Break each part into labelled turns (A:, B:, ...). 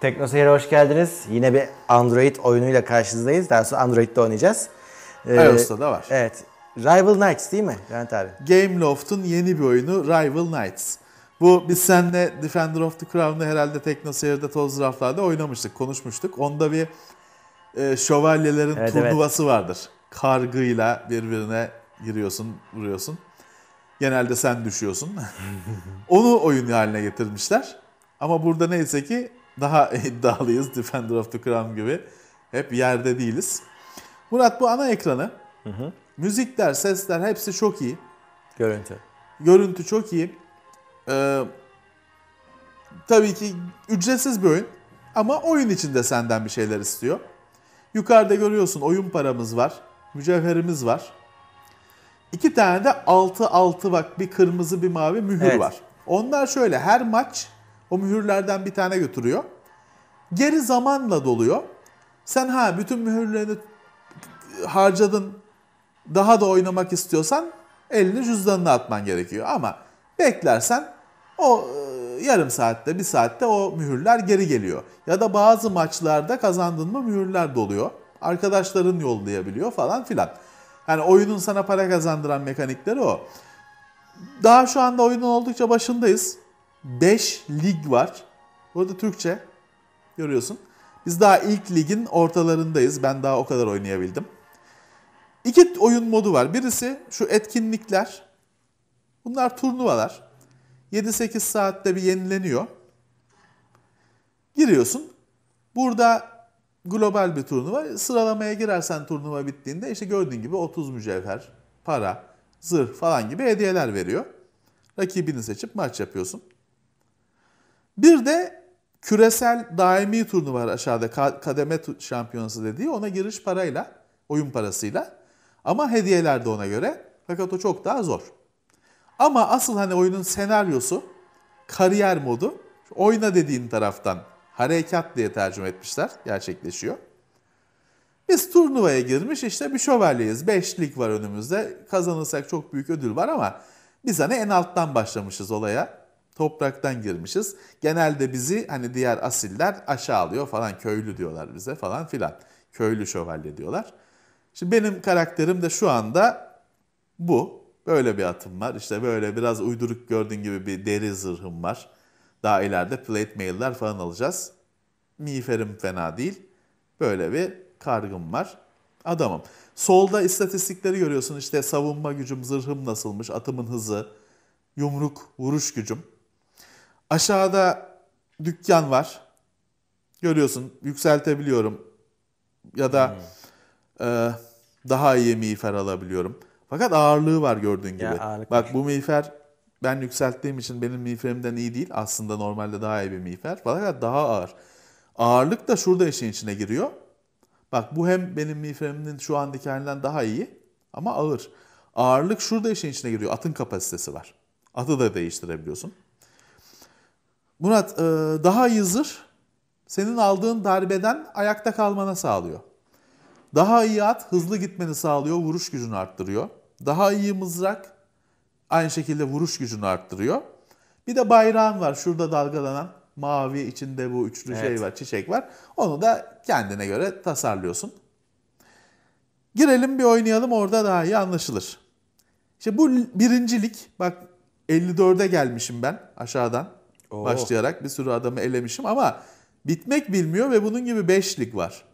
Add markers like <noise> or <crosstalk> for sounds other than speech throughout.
A: TeknoSeyir'e hoş geldiniz. Yine bir Android oyunuyla karşınızdayız. Daha sonra Android'de oynayacağız. Ee, iOS'ta da var. Evet. Rival Knights değil mi Levent abi? Game Loft'un yeni bir oyunu Rival Knights. Bu biz seninle Defender of the Crown'u herhalde TeknoSeyir'de Toz Raflar'da oynamıştık, konuşmuştuk. Onda bir e, şövalyelerin evet, turnuvası evet. vardır. Kargıyla birbirine giriyorsun, vuruyorsun. Genelde sen düşüyorsun. <laughs> Onu oyun haline getirmişler. Ama burada neyse ki daha <laughs> iddialıyız Defender of the Crown gibi. Hep yerde değiliz. Murat bu ana ekranı. Hı hı. Müzikler, sesler hepsi çok iyi. Görüntü. Görüntü çok iyi. Ee, tabii ki ücretsiz bir oyun. Ama oyun içinde senden bir şeyler istiyor. Yukarıda görüyorsun oyun paramız var. Mücevherimiz var. İki tane de altı altı bak bir kırmızı bir mavi mühür evet. var. Onlar şöyle her maç o mühürlerden bir tane götürüyor. Geri zamanla doluyor. Sen ha bütün mühürlerini harcadın daha da oynamak istiyorsan elini cüzdanına atman gerekiyor. Ama beklersen o e, yarım saatte bir saatte o mühürler geri geliyor. Ya da bazı maçlarda kazandın mı mühürler doluyor. Arkadaşların yollayabiliyor falan filan. Yani oyunun sana para kazandıran mekanikleri o. Daha şu anda oyunun oldukça başındayız. 5 lig var. Burada Türkçe görüyorsun. Biz daha ilk ligin ortalarındayız. Ben daha o kadar oynayabildim. İki oyun modu var. Birisi şu etkinlikler. Bunlar turnuvalar. 7-8 saatte bir yenileniyor. Giriyorsun. Burada global bir turnuva. Sıralamaya girersen turnuva bittiğinde işte gördüğün gibi 30 mücevher, para, zırh falan gibi hediyeler veriyor. Rakibini seçip maç yapıyorsun. Bir de küresel daimi turnuva var aşağıda kademe şampiyonası dediği ona giriş parayla, oyun parasıyla. Ama hediyeler de ona göre. Fakat o çok daha zor. Ama asıl hani oyunun senaryosu, kariyer modu, oyna dediğin taraftan harekat diye tercüme etmişler, gerçekleşiyor. Biz turnuvaya girmiş işte bir şövalyeyiz. Beşlik var önümüzde. Kazanırsak çok büyük ödül var ama biz hani en alttan başlamışız olaya topraktan girmişiz. Genelde bizi hani diğer asiller aşağı alıyor falan köylü diyorlar bize falan filan. Köylü şövalye diyorlar. Şimdi benim karakterim de şu anda bu. Böyle bir atım var. İşte böyle biraz uyduruk gördüğün gibi bir deri zırhım var. Daha ileride plate mailler falan alacağız. Miğferim fena değil. Böyle bir kargım var. Adamım. Solda istatistikleri görüyorsun. İşte savunma gücüm, zırhım nasılmış, atımın hızı, yumruk, vuruş gücüm. Aşağıda dükkan var. Görüyorsun yükseltebiliyorum. Ya da hmm. e, daha iyi miğfer alabiliyorum. Fakat ağırlığı var gördüğün gibi. Ya, Bak bu miğfer ben yükselttiğim için benim miğferimden iyi değil. Aslında normalde daha iyi bir miğfer. Fakat daha ağır. Ağırlık da şurada işin içine giriyor. Bak bu hem benim miğferimin şu andaki halinden daha iyi ama ağır. Ağırlık şurada işin içine giriyor. Atın kapasitesi var. Atı da değiştirebiliyorsun. Murat e, daha iyi zırh senin aldığın darbeden ayakta kalmana sağlıyor. Daha iyi at hızlı gitmeni sağlıyor, vuruş gücünü arttırıyor. Daha iyi mızrak aynı şekilde vuruş gücünü arttırıyor. Bir de bayrağın var şurada dalgalanan mavi içinde bu üçlü şey evet. şey var, çiçek var. Onu da kendine göre tasarlıyorsun. Girelim bir oynayalım orada daha iyi anlaşılır. İşte bu birincilik bak 54'e gelmişim ben aşağıdan. Oo. Oh. başlayarak bir sürü adamı elemişim ama bitmek bilmiyor ve bunun gibi beşlik var.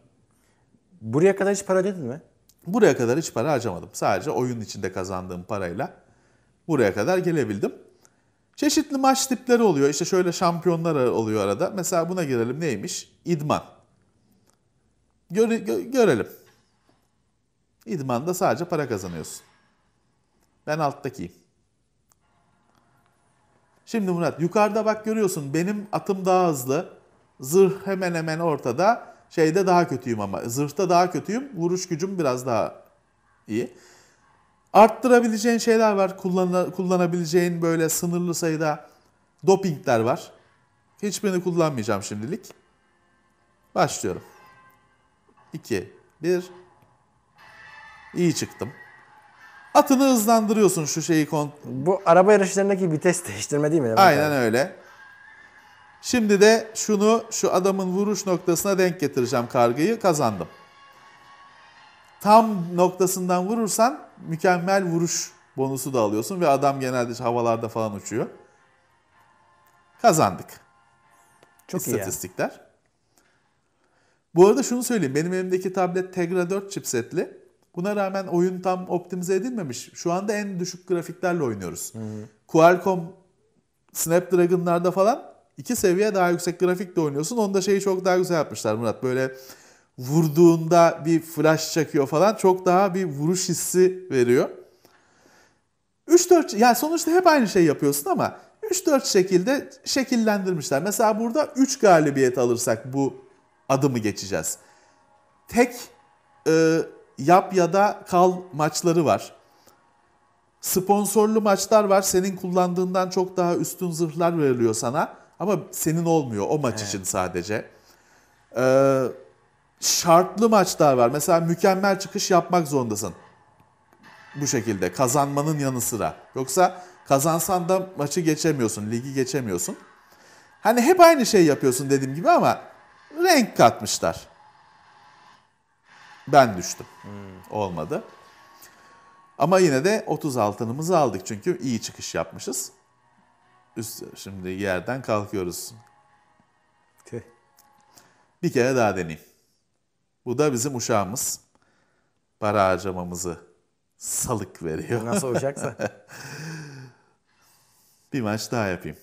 A: Buraya kadar hiç para dedin mi? Buraya kadar hiç para harcamadım. Sadece oyun içinde kazandığım parayla buraya kadar gelebildim. Çeşitli maç tipleri oluyor. İşte şöyle şampiyonlar oluyor arada. Mesela buna girelim neymiş? İdman. Göre, gö, görelim. İdmanda sadece para kazanıyorsun. Ben alttakiyim. Şimdi Murat yukarıda bak görüyorsun benim atım daha hızlı. Zırh hemen hemen ortada. Şeyde daha kötüyüm ama zırhta daha kötüyüm. Vuruş gücüm biraz daha iyi. Arttırabileceğin şeyler var. Kullan kullanabileceğin böyle sınırlı sayıda dopingler var. Hiçbirini kullanmayacağım şimdilik. Başlıyorum. 2, 1. İyi çıktım. Atını hızlandırıyorsun şu şeyi. Kon- Bu araba yarışlarındaki vites değiştirme değil mi? Aynen abi? öyle. Şimdi de şunu şu adamın vuruş noktasına denk getireceğim kargayı. Kazandım. Tam noktasından vurursan mükemmel vuruş bonusu da alıyorsun ve adam genelde havalarda falan uçuyor. Kazandık. Çok iyi. İstatistikler. Bu arada şunu söyleyeyim. Benim elimdeki tablet Tegra 4 chipsetli. Buna rağmen oyun tam optimize edilmemiş. Şu anda en düşük grafiklerle oynuyoruz. Hmm. Qualcomm Snapdragon'larda falan iki seviye daha yüksek grafikle oynuyorsun. Onda şeyi çok daha güzel yapmışlar Murat. Böyle vurduğunda bir flash çakıyor falan. Çok daha bir vuruş hissi veriyor. 3-4 yani sonuçta hep aynı şey yapıyorsun ama 3-4 şekilde şekillendirmişler. Mesela burada 3 galibiyet alırsak bu adımı geçeceğiz. Tek e, yap ya da kal maçları var. Sponsorlu maçlar var. Senin kullandığından çok daha üstün zırhlar veriliyor sana. Ama senin olmuyor o maç evet. için sadece. Ee, şartlı maçlar var. Mesela mükemmel çıkış yapmak zorundasın. Bu şekilde kazanmanın yanı sıra. Yoksa kazansan da maçı geçemiyorsun, ligi geçemiyorsun. Hani hep aynı şey yapıyorsun dediğim gibi ama renk katmışlar. Ben düştüm. Hmm. Olmadı. Ama yine de 30 altınımızı aldık çünkü iyi çıkış yapmışız. Üst, şimdi yerden kalkıyoruz. Tüh. Bir kere daha deneyim. Bu da bizim uşağımız. Para harcamamızı salık veriyor. Nasıl olacaksa. <laughs> bir maç daha yapayım.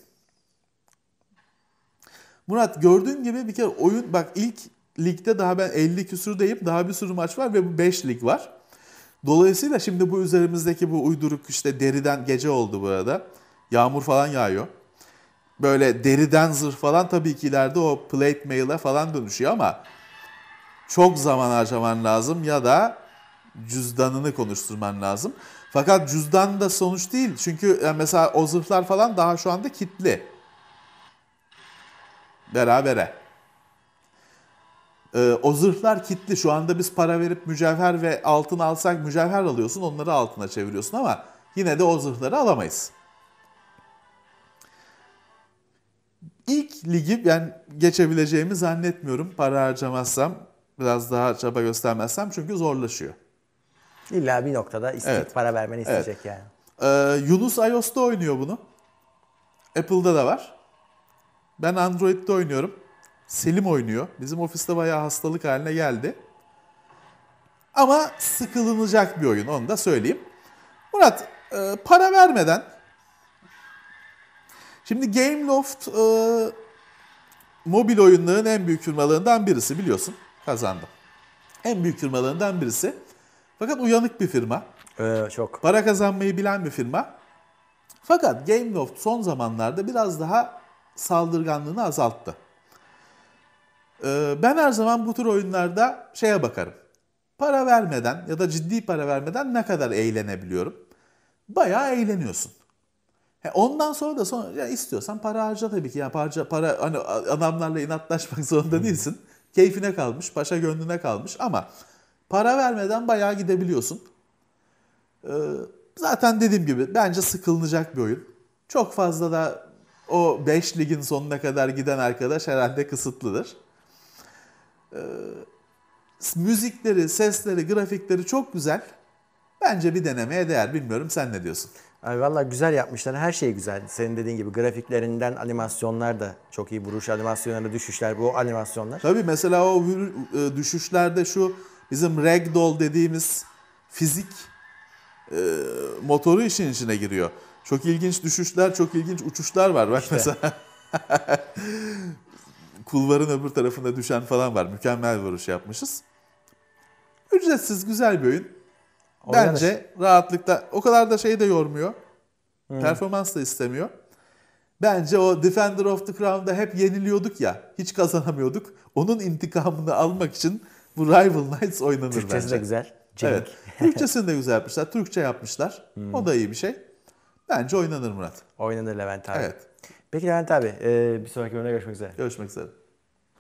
A: Murat gördüğün gibi bir kere oyun bak ilk ligde daha ben 50 küsür deyip daha bir sürü maç var ve bu 5 lig var. Dolayısıyla şimdi bu üzerimizdeki bu uyduruk işte deriden gece oldu burada. Yağmur falan yağıyor. Böyle deriden zırh falan tabii ki ileride o plate mail'e falan dönüşüyor ama çok zaman harcaman lazım ya da cüzdanını konuşturman lazım. Fakat cüzdan da sonuç değil. Çünkü mesela o zırhlar falan daha şu anda kitli. Berabere. Ee, o zırhlar kitli. Şu anda biz para verip mücevher ve altın alsak mücevher alıyorsun onları altına çeviriyorsun ama yine de o zırhları alamayız. İlk ligi ben geçebileceğimi zannetmiyorum para harcamazsam. Biraz daha çaba göstermezsem çünkü zorlaşıyor. İlla bir noktada isteyip evet. para vermeni isteyecek evet. yani. Ee, Yunus iOS'ta oynuyor bunu. Apple'da da var. Ben Android'de oynuyorum. Selim oynuyor. Bizim ofiste bayağı hastalık haline geldi. Ama sıkılınacak bir oyun onu da söyleyeyim. Murat e, para vermeden şimdi Gameloft e, mobil oyunların en büyük firmalarından birisi biliyorsun kazandım. En büyük firmalarından birisi. Fakat uyanık bir firma. Ee, çok. Para kazanmayı bilen bir firma. Fakat Gameloft son zamanlarda biraz daha saldırganlığını azalttı. Ee, ben her zaman bu tür oyunlarda şeye bakarım. Para vermeden ya da ciddi para vermeden ne kadar eğlenebiliyorum? Bayağı eğleniyorsun. ondan sonra da sonra ya istiyorsan para harca tabii ki. Yani para, para hani adamlarla inatlaşmak <laughs> zorunda değilsin. Keyfine kalmış, paşa gönlüne kalmış ama para vermeden bayağı gidebiliyorsun. Ee, zaten dediğim gibi bence sıkılınacak bir oyun. Çok fazla da o 5 ligin sonuna kadar giden arkadaş herhalde kısıtlıdır. E, müzikleri, sesleri, grafikleri çok güzel. Bence bir denemeye değer. Bilmiyorum sen ne diyorsun? Abi valla güzel yapmışlar. Her şey güzel. Senin dediğin gibi grafiklerinden animasyonlar da çok iyi. Vuruş animasyonları, düşüşler bu animasyonlar. Tabii mesela o e, düşüşlerde şu bizim ragdoll dediğimiz fizik e, motoru işin içine giriyor. Çok ilginç düşüşler, çok ilginç uçuşlar var. Bak işte. mesela <laughs> kulvarın öbür tarafında düşen falan var. Mükemmel vuruş yapmışız. Ücretsiz güzel bir oyun. Oynanır. Bence rahatlıkla o kadar da şey de yormuyor. Hmm. Performans da istemiyor. Bence o Defender of the Crown'da hep yeniliyorduk ya. Hiç kazanamıyorduk. Onun intikamını almak için bu Rival Knights oynanır Türkçesi bence. Türkçesi de güzel. Cenk. Evet. Türkçesini de güzel yapmışlar. Türkçe yapmışlar. Hmm. O da iyi bir şey. Bence oynanır Murat. Oynanır Levent abi. Evet. Peki Levent abi bir sonraki bölümde görüşmek üzere. Görüşmek üzere.